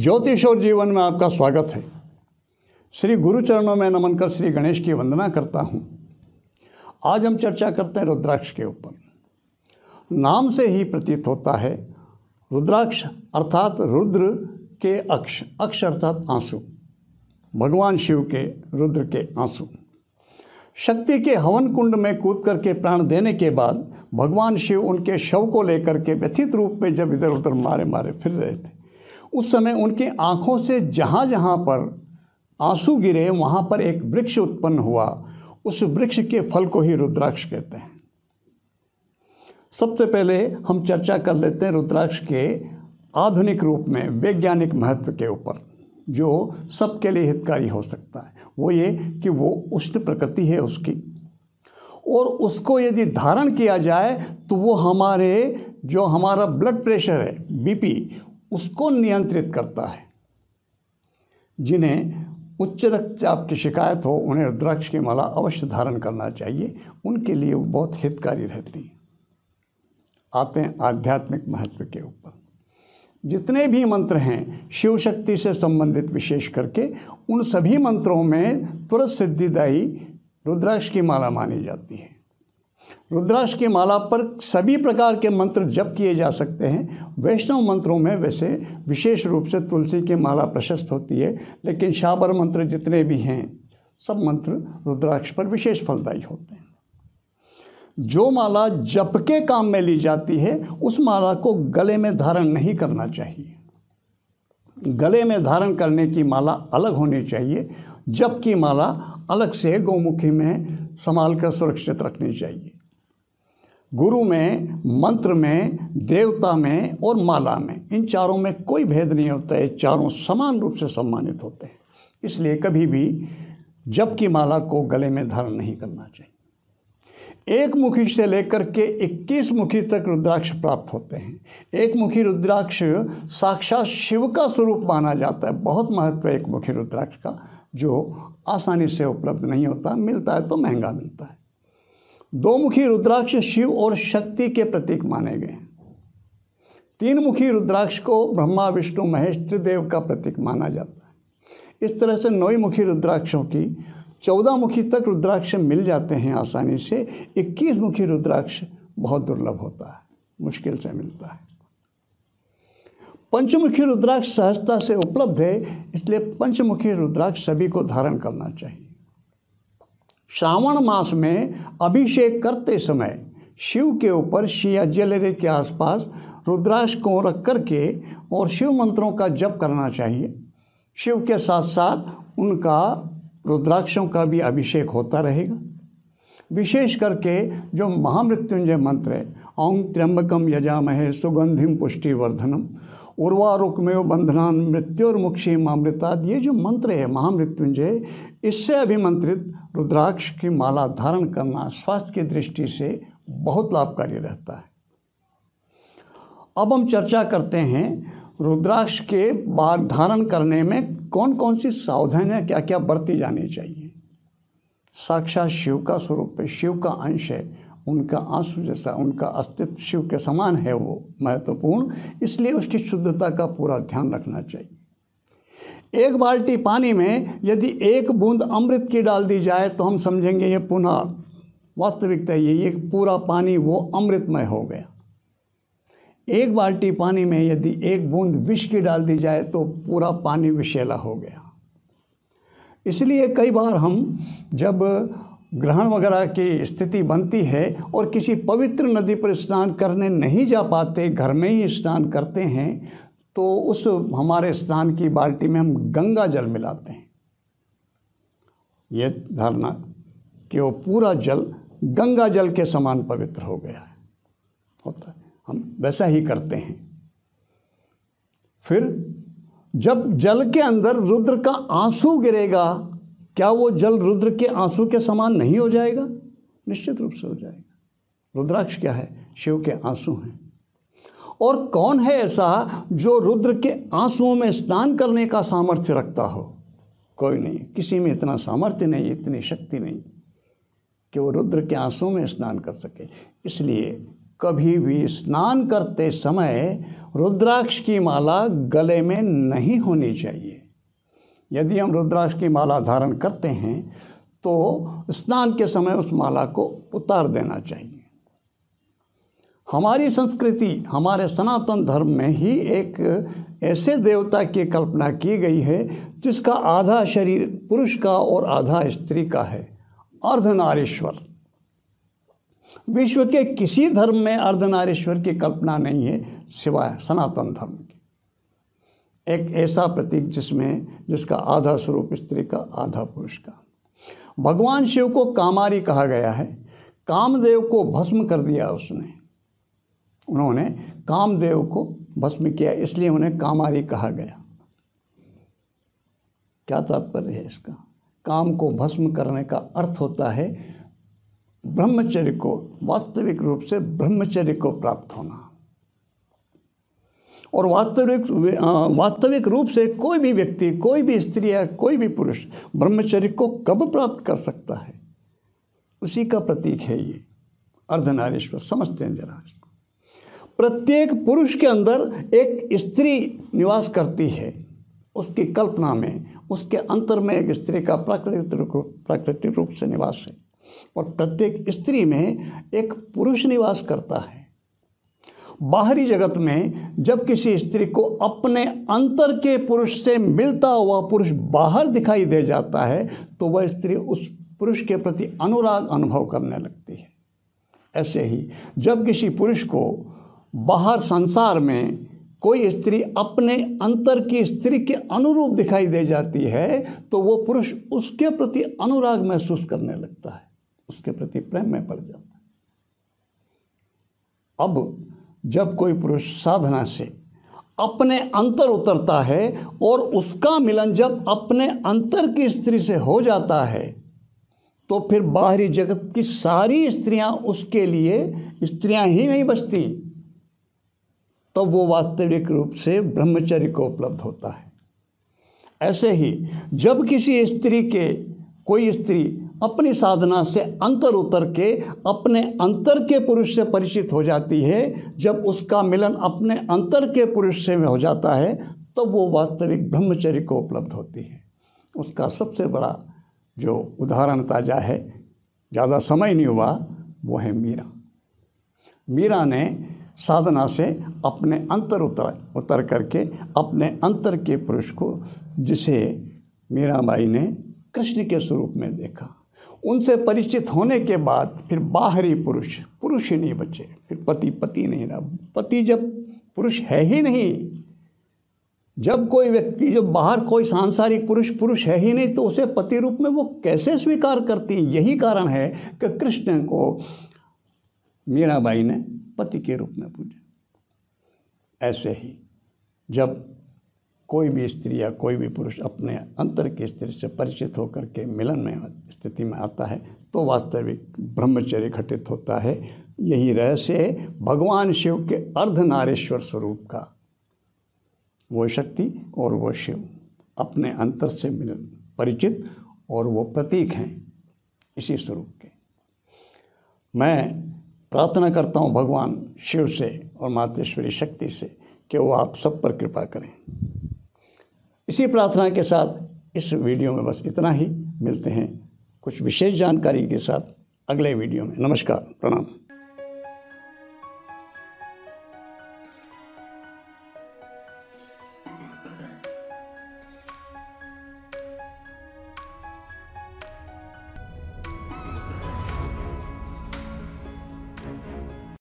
ज्योतिष और जीवन में आपका स्वागत है श्री गुरु चरणों में नमन कर श्री गणेश की वंदना करता हूँ आज हम चर्चा करते हैं रुद्राक्ष के ऊपर नाम से ही प्रतीत होता है रुद्राक्ष अर्थात रुद्र के अक्ष अक्ष अर्थात आंसू भगवान शिव के रुद्र के आंसू शक्ति के हवन कुंड में कूद करके प्राण देने के बाद भगवान शिव उनके शव को लेकर के व्यथित रूप में जब इधर उधर मारे मारे फिर रहे थे उस समय उनकी आँखों से जहाँ जहाँ पर आंसू गिरे वहाँ पर एक वृक्ष उत्पन्न हुआ उस वृक्ष के फल को ही रुद्राक्ष कहते हैं सबसे पहले हम चर्चा कर लेते हैं रुद्राक्ष के आधुनिक रूप में वैज्ञानिक महत्व के ऊपर जो सबके लिए हितकारी हो सकता है वो ये कि वो उष्ण प्रकृति है उसकी और उसको यदि धारण किया जाए तो वो हमारे जो हमारा ब्लड प्रेशर है बीपी उसको नियंत्रित करता है जिन्हें उच्च रक्तचाप की शिकायत हो उन्हें रुद्राक्ष की माला अवश्य धारण करना चाहिए उनके लिए वो बहुत हितकारी रहती है आते हैं आध्यात्मिक महत्व के ऊपर जितने भी मंत्र हैं शिव शक्ति से संबंधित विशेष करके उन सभी मंत्रों में तुरंत सिद्धिदायी रुद्राक्ष की माला मानी जाती है रुद्राक्ष की माला पर सभी प्रकार के मंत्र जप किए जा सकते हैं वैष्णव मंत्रों में वैसे विशेष रूप से तुलसी की माला प्रशस्त होती है लेकिन शाबर मंत्र जितने भी हैं सब मंत्र रुद्राक्ष पर विशेष फलदायी होते हैं जो माला जप के काम में ली जाती है उस माला को गले में धारण नहीं करना चाहिए गले में धारण करने की माला अलग होनी चाहिए जप की माला अलग से गौमुखी में संभाल कर सुरक्षित रखनी चाहिए गुरु में मंत्र में देवता में और माला में इन चारों में कोई भेद नहीं होता है चारों समान रूप से सम्मानित होते हैं इसलिए कभी भी जप की माला को गले में धारण नहीं करना चाहिए एक मुखी से लेकर के 21 मुखी तक रुद्राक्ष प्राप्त होते हैं एक मुखी रुद्राक्ष साक्षात शिव का स्वरूप माना जाता है बहुत महत्व है एक मुखी रुद्राक्ष का जो आसानी से उपलब्ध नहीं होता मिलता है तो महंगा मिलता है दो मुखी रुद्राक्ष शिव और शक्ति के प्रतीक माने गए हैं तीन मुखी रुद्राक्ष को ब्रह्मा विष्णु महेश त्रिदेव का प्रतीक माना जाता है इस तरह से नौ मुखी रुद्राक्षों की चौदह मुखी तक रुद्राक्ष मिल जाते हैं आसानी से इक्कीस मुखी रुद्राक्ष बहुत दुर्लभ होता है मुश्किल से मिलता है पंचमुखी रुद्राक्ष सहजता से उपलब्ध है इसलिए पंचमुखी रुद्राक्ष सभी को धारण करना चाहिए श्रावण मास में अभिषेक करते समय शिव के ऊपर शिया जलेरे के आसपास रुद्राक्ष को रख करके और शिव मंत्रों का जप करना चाहिए शिव के साथ साथ उनका रुद्राक्षों का भी अभिषेक होता रहेगा विशेष करके जो महामृत्युंजय मंत्र है ओं त्र्यंबकम यजामहे सुगंधिम पुष्टिवर्धनम उर्वारुकमेव बंधनान मुक्षी मामृताद ये जो मंत्र है महामृत्युंजय इससे अभिमंत्रित रुद्राक्ष की माला धारण करना स्वास्थ्य की दृष्टि से बहुत लाभकारी रहता है अब हम चर्चा करते हैं रुद्राक्ष के बाद धारण करने में कौन कौन सी सावधानियाँ क्या क्या बरती जानी चाहिए साक्षात शिव का स्वरूप है शिव का अंश है उनका आंसू जैसा उनका अस्तित्व शिव के समान है वो महत्वपूर्ण इसलिए उसकी शुद्धता का पूरा ध्यान रखना चाहिए एक बाल्टी पानी में यदि एक बूंद अमृत की डाल दी जाए तो हम समझेंगे ये पुनः वास्तविकता ये ये पूरा पानी वो अमृतमय हो गया एक बाल्टी पानी में यदि एक बूंद विष की डाल दी जाए तो पूरा पानी विषैला हो गया इसलिए कई बार हम जब ग्रहण वगैरह की स्थिति बनती है और किसी पवित्र नदी पर स्नान करने नहीं जा पाते घर में ही स्नान करते हैं तो उस हमारे स्नान की बाल्टी में हम गंगा जल मिलाते हैं ये धारणा कि वो पूरा जल गंगा जल के समान पवित्र हो गया है होता है हम वैसा ही करते हैं फिर जब जल के अंदर रुद्र का आंसू गिरेगा क्या वो जल रुद्र के आंसू के समान नहीं हो जाएगा निश्चित रूप से हो जाएगा रुद्राक्ष क्या है शिव के आंसू हैं और कौन है ऐसा जो रुद्र के आंसुओं में स्नान करने का सामर्थ्य रखता हो कोई नहीं किसी में इतना सामर्थ्य नहीं इतनी शक्ति नहीं कि वो रुद्र के आंसुओं में स्नान कर सके इसलिए कभी भी स्नान करते समय रुद्राक्ष की माला गले में नहीं होनी चाहिए यदि हम रुद्राक्ष की माला धारण करते हैं तो स्नान के समय उस माला को उतार देना चाहिए हमारी संस्कृति हमारे सनातन धर्म में ही एक ऐसे देवता की कल्पना की गई है जिसका आधा शरीर पुरुष का और आधा स्त्री का है अर्धनारीश्वर विश्व के किसी धर्म में अर्धनारीश्वर की कल्पना नहीं है सिवाय सनातन धर्म एक ऐसा प्रतीक जिसमें जिसका आधा स्वरूप स्त्री का आधा पुरुष का भगवान शिव को कामारी कहा गया है कामदेव को भस्म कर दिया उसने उन्होंने कामदेव को भस्म किया इसलिए उन्हें कामारी कहा गया क्या तात्पर्य है इसका काम को भस्म करने का अर्थ होता है ब्रह्मचर्य को वास्तविक रूप से ब्रह्मचर्य को प्राप्त होना और वास्तविक वास्तविक रूप से कोई भी व्यक्ति कोई भी स्त्री या कोई भी पुरुष ब्रह्मचर्य को कब प्राप्त कर सकता है उसी का प्रतीक है ये अर्धनारेश्वर समझते हैं जरा इसको प्रत्येक पुरुष के अंदर एक स्त्री निवास करती है उसकी कल्पना में उसके अंतर में एक स्त्री का प्राकृतिक प्राकृतिक रूप से निवास है और प्रत्येक स्त्री में एक पुरुष निवास करता है बाहरी जगत में जब किसी स्त्री को अपने अंतर के पुरुष से मिलता हुआ पुरुष बाहर दिखाई दे जाता है तो वह स्त्री उस पुरुष के प्रति अनुराग अनुभव करने लगती है ऐसे ही जब किसी पुरुष को बाहर संसार में कोई स्त्री अपने अंतर की स्त्री के अनुरूप दिखाई दे जाती है तो वो पुरुष उसके प्रति अनुराग महसूस करने लगता है उसके प्रति प्रेम में पड़ जाता है अब जब कोई पुरुष साधना से अपने अंतर उतरता है और उसका मिलन जब अपने अंतर की स्त्री से हो जाता है तो फिर बाहरी जगत की सारी स्त्रियां उसके लिए स्त्रियां ही नहीं बचती तब तो वो वास्तविक रूप से ब्रह्मचर्य को उपलब्ध होता है ऐसे ही जब किसी स्त्री के कोई स्त्री अपनी साधना से अंतर उतर के अपने अंतर के पुरुष से परिचित हो जाती है जब उसका मिलन अपने अंतर के पुरुष से में हो जाता है तब तो वो वास्तविक ब्रह्मचर्य को उपलब्ध होती है उसका सबसे बड़ा जो उदाहरण ताजा है ज़्यादा समय नहीं हुआ वो है मीरा मीरा ने साधना से अपने अंतर उतर उतर करके अपने अंतर के पुरुष को जिसे मीराबाई ने कृष्ण के स्वरूप में देखा उनसे परिचित होने के बाद फिर बाहरी पुरुष पुरुष ही नहीं बचे फिर पति पति नहीं रहा पति जब पुरुष है ही नहीं जब कोई व्यक्ति जो बाहर कोई सांसारिक पुरुष पुरुष है ही नहीं तो उसे पति रूप में वो कैसे स्वीकार करती यही कारण है कि कृष्ण को मीराबाई ने पति के रूप में पूजा ऐसे ही जब कोई भी स्त्री या कोई भी पुरुष अपने अंतर की स्त्री से परिचित होकर के मिलन में स्थिति में आता है तो वास्तविक ब्रह्मचर्य घटित होता है यही रहस्य है भगवान शिव के अर्धनारेश्वर स्वरूप का वो शक्ति और वो शिव अपने अंतर से मिल परिचित और वो प्रतीक हैं इसी स्वरूप के मैं प्रार्थना करता हूँ भगवान शिव से और मातेश्वरी शक्ति से कि वो आप सब पर कृपा करें इसी प्रार्थना के साथ इस वीडियो में बस इतना ही मिलते हैं कुछ विशेष जानकारी के साथ अगले वीडियो में नमस्कार प्रणाम